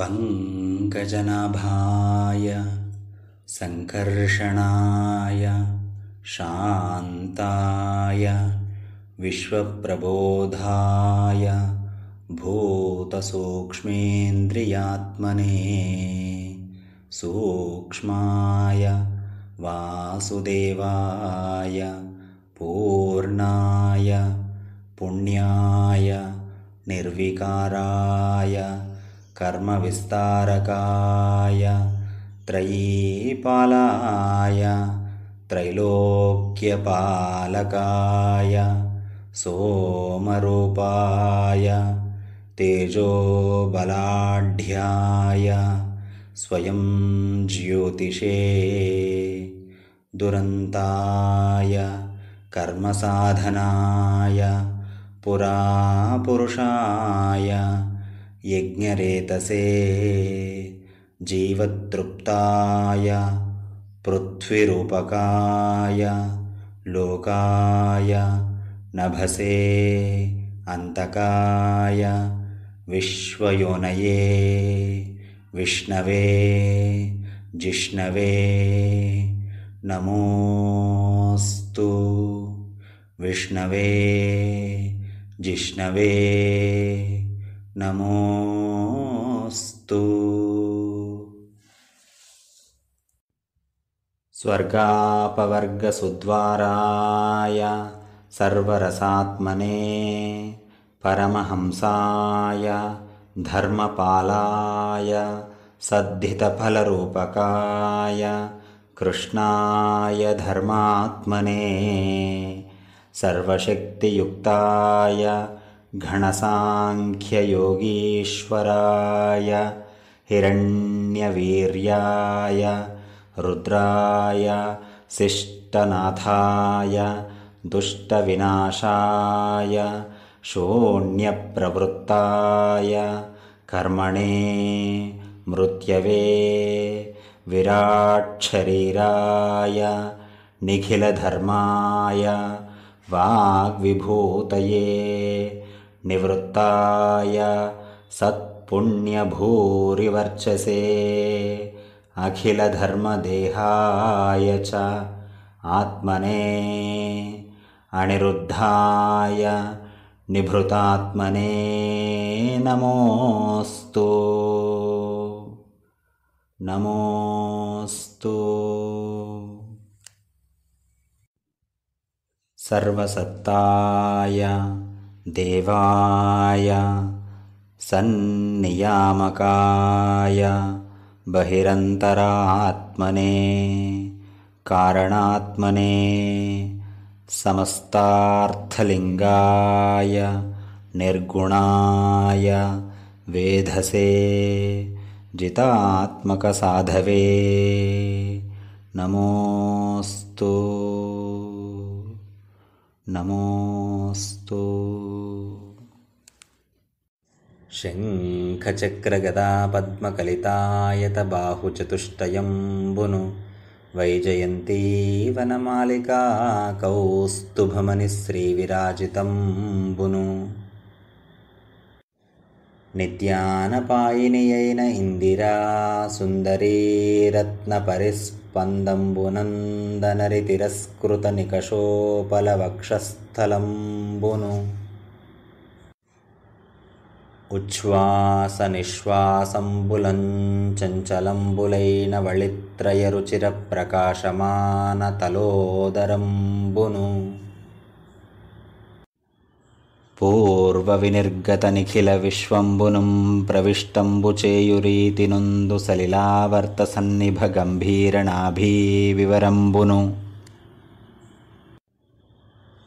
पङ्कजनाभाय सङ्कर्षणाय शान्ताय विश्वप्रबोधाय भूतसूक्ष्मेन्द्रियात्मने सूक्ष्माय वासुदेवाय पूर्णाय पुण्याय निर्विकाराय कर्मविस्तारकाय त्रयीपालाय त्रैलोक्यपालकाय सोमरूपाय तेजोबलाढ्याय स्वयं ज्योतिषे दुरन्ताय कर्मसाधनाय पुरा पुरुषाय यज्ञरेतसे जीवतृप्ताय पृथ्वीरूपकाय लोकाय नभसे अन्तकाय विश्वयोनये विष्णवे जिष्णवे नमोस्तु विष्णवे जिष्णवे नमोस्तु स्वर्गापवर्गसुद्वाराय सर्वरसात्मने परमहंसाय धर्मपालाय सद्धितफलरूपकाय कृष्णाय धर्मात्मने सर्वशक्तियुक्ताय घनसाङ्ख्ययोगीश्वराय हिरण्यवीर्याय रुद्राय शिष्टनाथाय दुष्टविनाशाय शून्यप्रवृत्ताय कर्मणे मृत्यवे विराट्शरीराय निखिलधर्माय वाग्विभूतये निवृत्ताय सत्पुण्यभूरिवर्चसे अखिलधर्मदेहाय च आत्मने अनिरुद्धाय निभृतात्मने नमोस्तु नमोस्तु सर्वसत्ताय देवाय सन्नियामकाय बहिरन्तरात्मने कारणात्मने समस्तार्थलिङ्गाय निर्गुणाय वेधसे जितात्मकसाधवे नमोस्तु नमोस्तु शङ्खचक्रगदापद्मकलितायतबाहुचतुष्टयं बुनु वैजयन्तीवनमालिकाकौस्तुभमनिः श्रीविराजितं बुनु नित्यानपायिनियैन इन्दिरा सुन्दरीरत्नपरिस्पन्दं बुनन्दनरितिरस्कृतनिकषोपलवक्षस्थलं बुनु उच्छ्वासनिःश्वासम्बुलञ्चलम्बुलैनवळित्रयरुचिरप्रकाशमानतलोदरम्बुनु पूर्वविनिर्गतनिखिलविश्वम्बुनुं प्रविष्टम्बुचेयुरीतिनोन्दुसलिलावर्तसन्निभगम्भीरनाभीविवरम्बुनु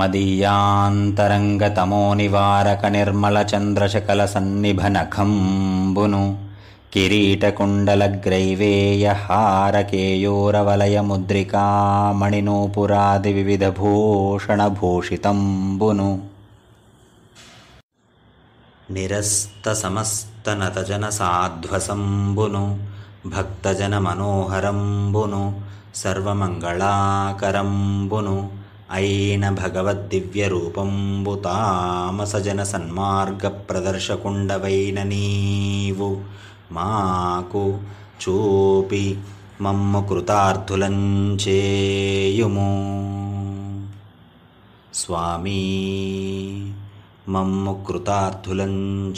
मदीयान्तरङ्गतमो निवारकनिर्मलचन्द्रशकलसन्निभनखं बुनु किरीटकुण्डलग्रैवेयहारकेयोरवलयमुद्रिकामणिनूपुरादिविधभूषणभूषितं बुनु అయిన భగవద్దివ్యరూపంబు తామసజన సన్మార్గ ప్రదర్శకుండవైన నీవు మాకు చూపి మమ్ము చేయుము స్వామీ మమ్ము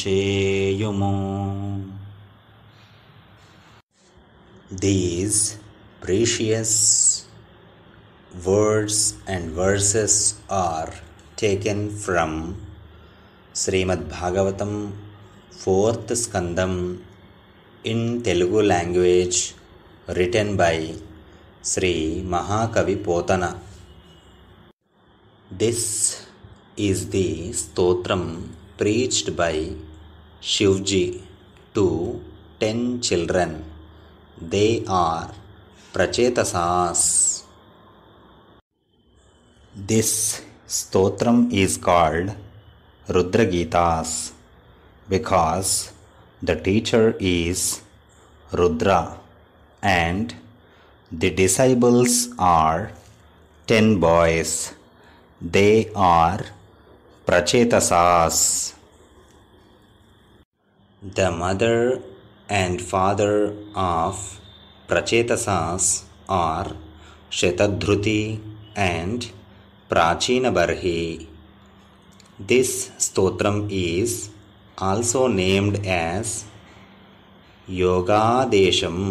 చేయుము these precious words and verses are taken from Srimad Bhagavatam, fourth skandam in Telugu language, written by Sri Mahakavi Potana. This is the stotram preached by Shivji to ten children. They are Prachetasas. This stotram is called Rudra Gitas because the teacher is Rudra and the disciples are 10 boys. They are Prachetasas. The mother and father of Prachetasas are Shetadhruti and Prachinabarhi this स्तोत्रम् is also named as योगादेशम्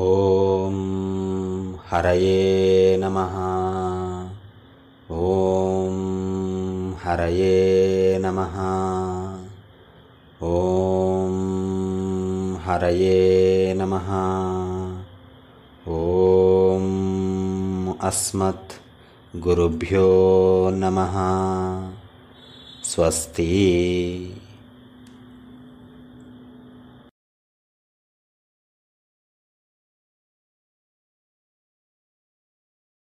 ॐ हरये नमः ॐ हरये नमः ॐ हरये नमः अस्मत् गुरुभ्यो नमः स्वस्ति